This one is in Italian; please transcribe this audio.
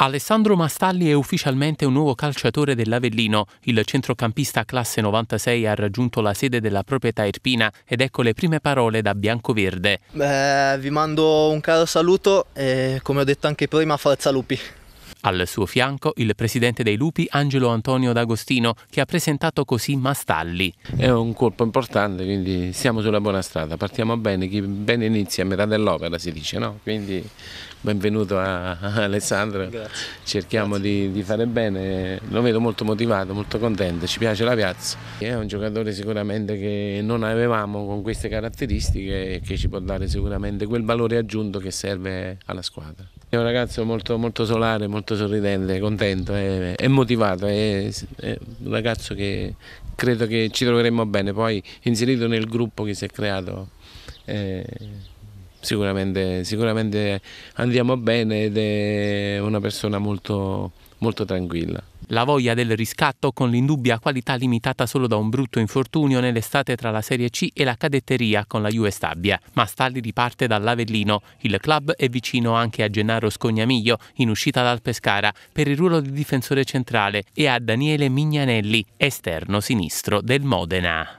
Alessandro Mastalli è ufficialmente un nuovo calciatore dell'Avellino. Il centrocampista classe 96 ha raggiunto la sede della proprietà irpina ed ecco le prime parole da Biancoverde. Beh, vi mando un caro saluto e come ho detto anche prima, forza Lupi. Al suo fianco il presidente dei lupi Angelo Antonio D'Agostino che ha presentato così Mastalli. È un colpo importante, quindi siamo sulla buona strada, partiamo bene, chi bene inizia a metà dell'opera si dice, no? Quindi benvenuto a Alessandro, Grazie. cerchiamo Grazie. Di, di, fare bene, lo vedo molto motivato, molto contento, ci piace la piazza. È un giocatore sicuramente che non avevamo con queste caratteristiche e che ci può dare sicuramente quel valore aggiunto che serve alla squadra. È un ragazzo molto, molto solare, molto sorridente, contento, è, è motivato, è, è, un ragazzo che credo che ci troveremmo bene. Poi inserito nel gruppo che si è creato... È, eh, sicuramente, sicuramente andiamo bene ed è una persona molto, molto tranquilla. La voglia del riscatto, con l'indubbia qualità limitata solo da un brutto infortunio nell'estate tra la Serie C e la cadetteria con la Juve Stabia. Ma Stalli riparte dall'Avellino. Il club è vicino anche a Gennaro Scognamiglio, in uscita dal Pescara, per il ruolo di difensore centrale, e a Daniele Mignanelli, esterno sinistro del Modena.